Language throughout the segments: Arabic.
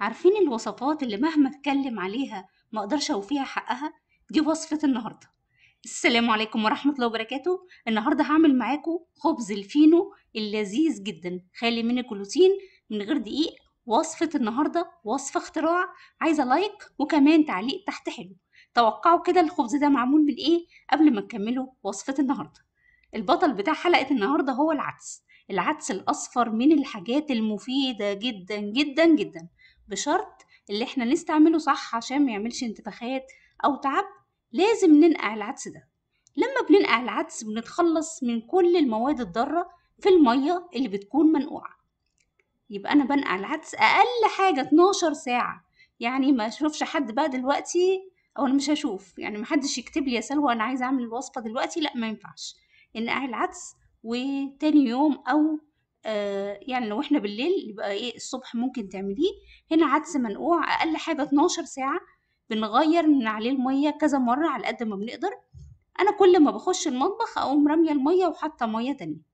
عارفين الوصفات اللي مهما اتكلم عليها ما اقدرش اوفيها حقها دي وصفة النهاردة السلام عليكم ورحمة الله وبركاته النهاردة هعمل معاكم خبز الفينو اللذيذ جدا خالي من الجلوتين من غير دقيق وصفة النهاردة وصفة اختراع عايزة لايك وكمان تعليق تحت حلو توقعوا كده الخبز ده معمول من ايه قبل ما تكملوا وصفة النهاردة البطل بتاع حلقة النهاردة هو العدس العدس الأصفر من الحاجات المفيدة جدا جدا جدا بشرط اللي احنا نستعمله صح عشان ما يعملش انتفاخات او تعب لازم ننقع العدس ده لما بننقع العدس بنتخلص من كل المواد الضارة في المية اللي بتكون منقوعة يبقى أنا بنقع العدس أقل حاجة 12 ساعة يعني ما أشوفش حد بقى دلوقتي أو أنا مش هشوف يعني محدش يكتب لي يا سلوى أنا عايزة أعمل الوصفة دلوقتي لأ ما ينفعش انقع العدس وتاني يوم أو آه، يعني لو احنا بالليل يبقى ايه الصبح ممكن تعمليه هنا عدس منقوع اقل حاجه 12 ساعه بنغير من عليه الميه كذا مره على قد ما بنقدر انا كل ما بخش المطبخ اقوم راميه الميه وحاطه ميه تانية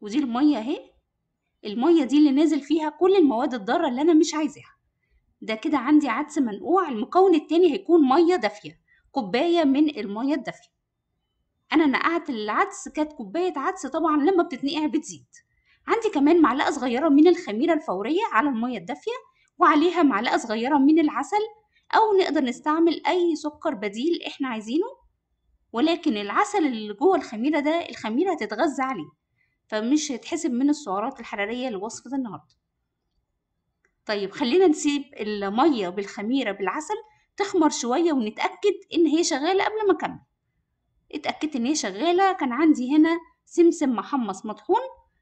ودي الميه اهي الميه دي اللي نازل فيها كل المواد الضاره اللي انا مش عايزاها ده كده عندي عدس منقوع المكون التاني هيكون ميه دافيه كوبايه من الميه الدافيه أنا نقعت العدس كانت كوباية عدس طبعا لما بتتنقع بتزيد عندي كمان معلقة صغيرة من الخميرة الفورية على المية الدافية وعليها معلقة صغيرة من العسل أو نقدر نستعمل أي سكر بديل إحنا عايزينه ولكن العسل اللي جوه الخميرة ده الخميرة هتتغذى عليه فمش هيتحسب من السعرات الحرارية لوصفة النهاردة طيب خلينا نسيب المية بالخميرة بالعسل تخمر شوية ونتأكد إن هي شغالة قبل ما أكمل اتأكدت ان هي شغالة كان عندي هنا سمسم محمص مطحون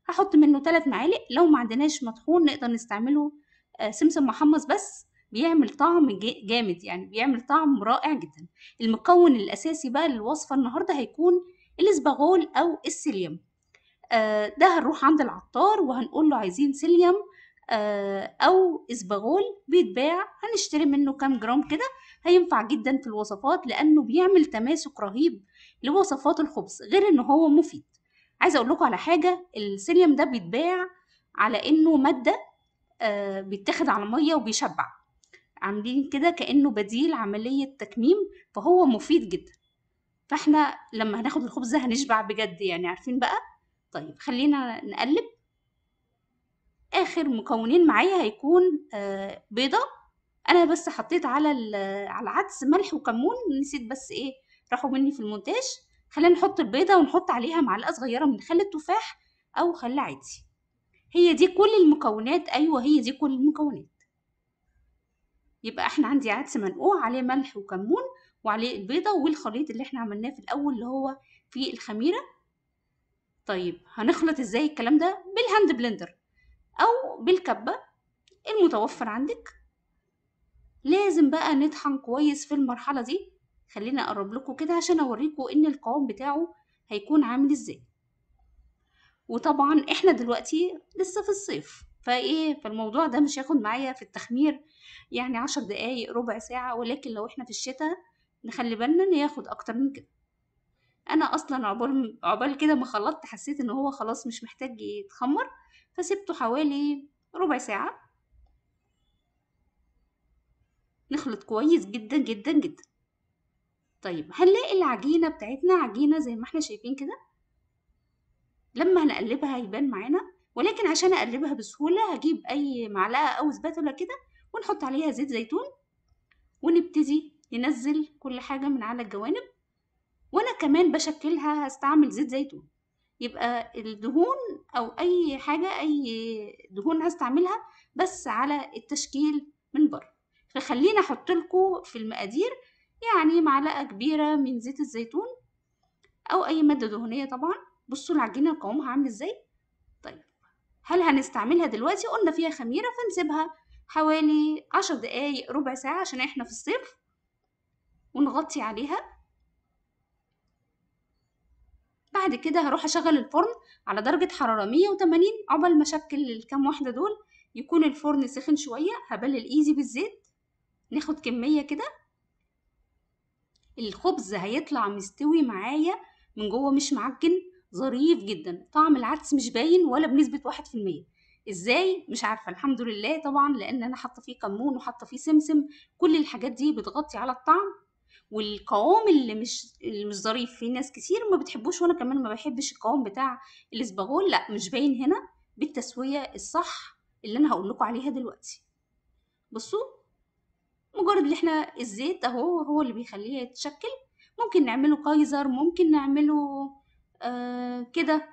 هحط منه ثلاث معالق لو ما عندناش مطحون نقدر نستعمله آه، سمسم محمص بس بيعمل طعم جامد يعني بيعمل طعم رائع جدا المكون الاساسي بقى للوصفه النهارده هيكون الاسبغول او السيليوم آه، ده هنروح عند العطار وهنقول له عايزين سيليوم آه، او اسباغول بيتباع هنشتري منه كام جرام كده هينفع جدا في الوصفات لانه بيعمل تماسك رهيب لوصفات الخبز غير ان هو مفيد عايزه اقول لكم على حاجه السيليوم ده بيتباع على انه ماده آه بيتاخد على ميه وبيشبع عاملين كده كانه بديل عمليه تكميم فهو مفيد جدا فاحنا لما هناخد الخبز ده هنشبع بجد يعني عارفين بقى طيب خلينا نقلب اخر مكونين معايا هيكون آه بيضه انا بس حطيت على على العدس ملح وكمون نسيت بس ايه راحوا مني في المونتاج خلينا نحط البيضه ونحط عليها معلقه صغيره من خل التفاح او خل عادي هي دي كل المكونات ايوه هي دي كل المكونات يبقى احنا عندي عدس منقوع عليه ملح وكمون وعليه البيضه والخليط اللي احنا عملناه في الاول اللي هو في الخميره طيب هنخلط ازاي الكلام ده بالهاند بلندر او بالكبه المتوفر عندك لازم بقى نطحن كويس في المرحله دي خليني اقرب لكم كده عشان اوريكم ان القوام بتاعه هيكون عامل ازاي وطبعا احنا دلوقتي لسه في الصيف فايه فالموضوع ده مش هياخد معايا في التخمير يعني عشر دقايق ربع ساعة ولكن لو احنا في الشتاء نخلي بالنا ان ياخد اكتر من كده انا اصلا عقبال كده ما خلطت حسيت ان هو خلاص مش محتاج يتخمر فسبته حوالي ربع ساعة نخلط كويس جدا جدا جدا طيب هنلاقي العجينة بتاعتنا عجينة زي ما احنا شايفين كده لما هنقلبها هيبان معانا ولكن عشان اقلبها بسهولة هجيب اي معلقة او سباتولا كده ونحط عليها زيت زيتون ونبتدي ننزل كل حاجة من على الجوانب وانا كمان بشكلها هستعمل زيت زيتون يبقى الدهون او اي حاجة اي دهون هستعملها بس على التشكيل من بره فخلينا احط لكم في المقادير يعني معلقة كبيرة من زيت الزيتون أو أي مادة دهنية طبعا بصوا العجينة قوامها عامل ازاي طيب هل هنستعملها دلوقتي قلنا فيها خميرة فنسيبها حوالي عشر دقايق ربع ساعة عشان احنا في الصيف ونغطي عليها بعد كده هروح اشغل الفرن على درجة حرارة 180 عقبال ما اشكل الكام واحدة دول يكون الفرن سخن شوية هبلل ايزي بالزيت ناخد كمية كده الخبز هيطلع مستوي معايا من جوه مش معجن ظريف جدا طعم العدس مش باين ولا بنسبة واحد في المية ازاي مش عارفة الحمد لله طبعا لان انا حاطة فيه كمون وحاطة فيه سمسم كل الحاجات دي بتغطي على الطعم والقوام اللي مش اللي مش ظريف في ناس كتير ما بتحبوش وانا كمان ما بحبش القوام بتاع الاسباغول لا مش باين هنا بالتسوية الصح اللي انا هقول لكم عليها دلوقتي بصوا مجرد اللي احنا الزيت اهو هو اللي بيخليه يتشكل ممكن نعمله كايزر ممكن نعمله آه كده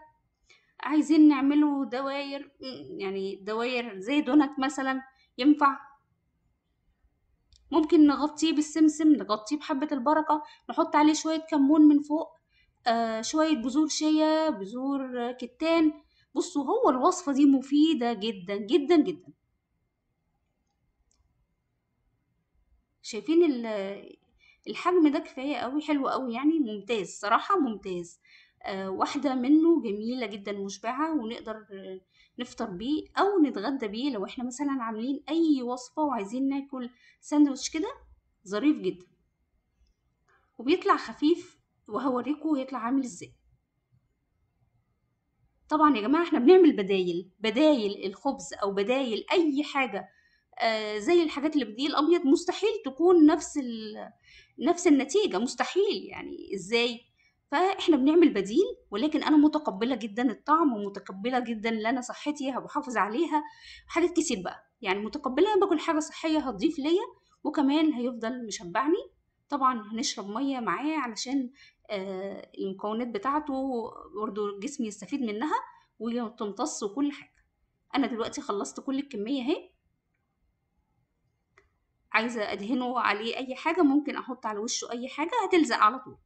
عايزين نعمله دواير يعني دواير زي دونات مثلا ينفع ممكن نغطيه بالسمسم نغطيه بحبة البركة نحط عليه شوية كمون من فوق آه شوية بذور شيا بذور كتان بصوا هو الوصفة دي مفيدة جدا جدا جدا شايفين الحجم ده كفاية قوي حلو قوي يعني ممتاز صراحة ممتاز آه، واحدة منه جميلة جدا مشبعة ونقدر نفطر بيه أو نتغدى بيه لو احنا مثلا عاملين أي وصفة وعايزين ناكل ساندوتش كده ظريف جدا وبيطلع خفيف وهوريكم هيطلع عامل ازاي طبعا يا جماعة احنا بنعمل بدايل بدايل الخبز أو بدايل أي حاجة آه، زي الحاجات اللي بديل الابيض مستحيل تكون نفس ال... نفس النتيجه مستحيل يعني ازاي فاحنا بنعمل بديل ولكن انا متقبله جدا الطعم ومتقبله جدا ان انا صحتي هبحافظ عليها حاجات كتير بقى يعني متقبله باكل حاجه صحيه هتضيف ليا وكمان هيفضل مشبعني طبعا هنشرب ميه معاه علشان آه، المكونات بتاعته برده الجسم يستفيد منها وتمتص وكل حاجه انا دلوقتي خلصت كل الكميه اهي عايزه ادهنه عليه اي حاجه ممكن احط على وشه اي حاجه هتلزق على طول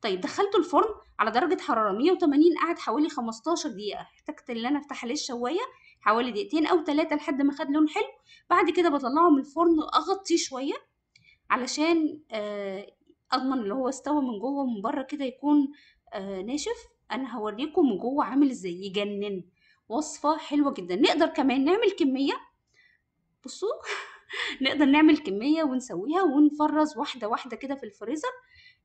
طيب دخلته الفرن على درجه حراره 180 قعد حوالي 15 دقيقه احتجت ان انا افتح عليه الشوايه حوالي دقيقتين او ثلاثه لحد ما خد لون حلو بعد كده بطلعه من الفرن اغطيه شويه علشان آه، اضمن اللي هو استوى من جوه ومن بره كده يكون آه، ناشف انا هوريكم من جوه عامل ازاي يجنن وصفه حلوه جدا نقدر كمان نعمل كميه بصوا نقدر نعمل كمية ونسويها ونفرز واحدة واحدة كده في الفريزر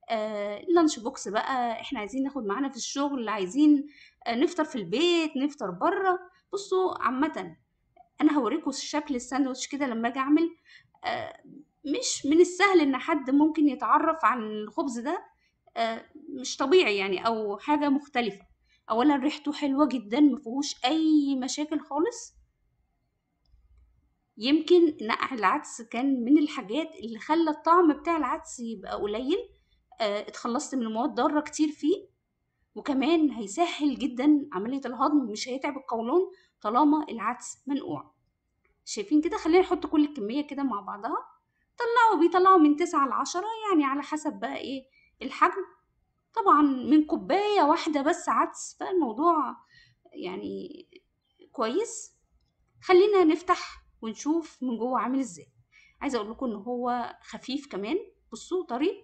آه لانش بوكس بقى احنا عايزين ناخد معانا في الشغل عايزين آه نفطر في البيت نفطر بره بصوا عامة انا هوريكم شكل الساندوتش كده لما اجي اعمل آه مش من السهل ان حد ممكن يتعرف عن الخبز ده آه مش طبيعي يعني او حاجة مختلفة اولا ريحته حلوة جدا مفيهوش اي مشاكل خالص يمكن نقع العدس كان من الحاجات اللي خلى الطعم بتاع العدس يبقى قليل اه اتخلصت من مواد ضاره كتير فيه وكمان هيسهل جدا عمليه الهضم مش هيتعب القولون طالما العدس منقوع شايفين كده خلينا نحط كل الكميه كده مع بعضها طلعوا بيطلعوا من تسعة لعشرة يعني على حسب بقى ايه الحجم طبعا من كوبايه واحده بس عدس فالموضوع يعني كويس خلينا نفتح ونشوف من جوه عامل ازاي عايزه اقول لكم ان هو خفيف كمان بصوا طري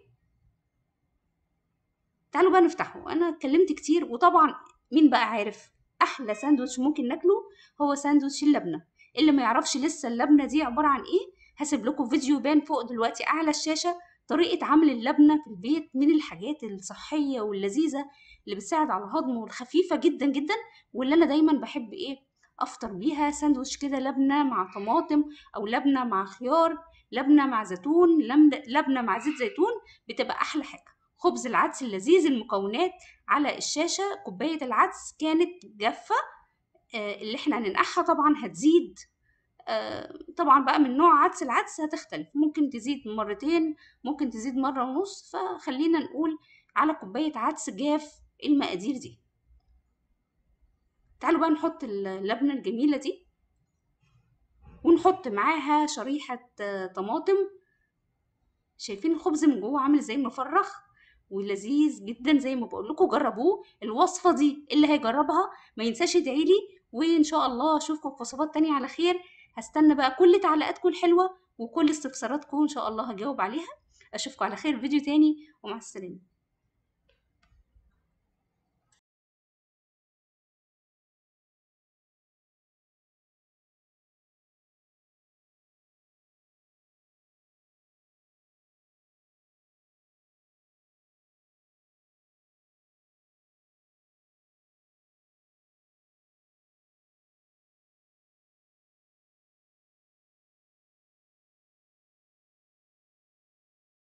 تعالوا بقى نفتحه انا اتكلمت كتير وطبعا مين بقى عارف احلى ساندوتش ممكن ناكله هو ساندوتش اللبنه اللي ما يعرفش لسه اللبنه دي عباره عن ايه هسيب لكم فيديو بان فوق دلوقتي اعلى الشاشه طريقه عمل اللبنه في البيت من الحاجات الصحيه واللذيذه اللي بتساعد على الهضم والخفيفه جدا جدا واللي انا دايما بحب ايه افطر بيها ساندوتش كده لبنه مع طماطم او لبنه مع خيار لبنه مع زيتون لبنه مع زيت زيتون بتبقى احلى حاجه خبز العدس اللذيذ المكونات على الشاشه كوبايه العدس كانت جافه آه، اللي احنا هننقعها طبعا هتزيد آه، طبعا بقى من نوع عدس العدس هتختلف ممكن تزيد مرتين ممكن تزيد مرة ونص فخلينا نقول على كوباية عدس جاف المقادير دي تعالوا بقى نحط اللبنة الجميلة دي ونحط معاها شريحة آه، طماطم شايفين الخبز من جوه عامل زي مفرخ ولذيذ جدا زي ما بقول لكم جربوه الوصفه دي اللي هيجربها ما ينساش يدعيلي وان شاء الله اشوفكم في وصفات تانية على خير هستنى بقى كل تعليقاتكم الحلوه وكل استفساراتكم ان شاء الله هجاوب عليها اشوفكم على خير في فيديو تاني ومع السلامه